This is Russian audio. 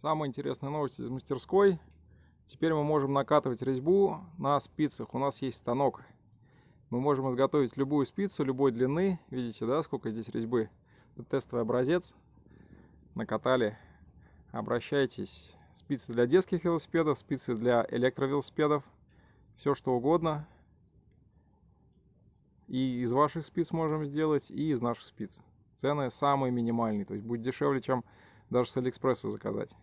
Самая интересная новость из мастерской. Теперь мы можем накатывать резьбу на спицах. У нас есть станок. Мы можем изготовить любую спицу, любой длины. Видите, да, сколько здесь резьбы? Это тестовый образец. Накатали. Обращайтесь. Спицы для детских велосипедов, спицы для электровелосипедов. Все что угодно. И из ваших спиц можем сделать, и из наших спиц. Цены самые минимальные. То есть будет дешевле, чем даже с Алиэкспресса заказать.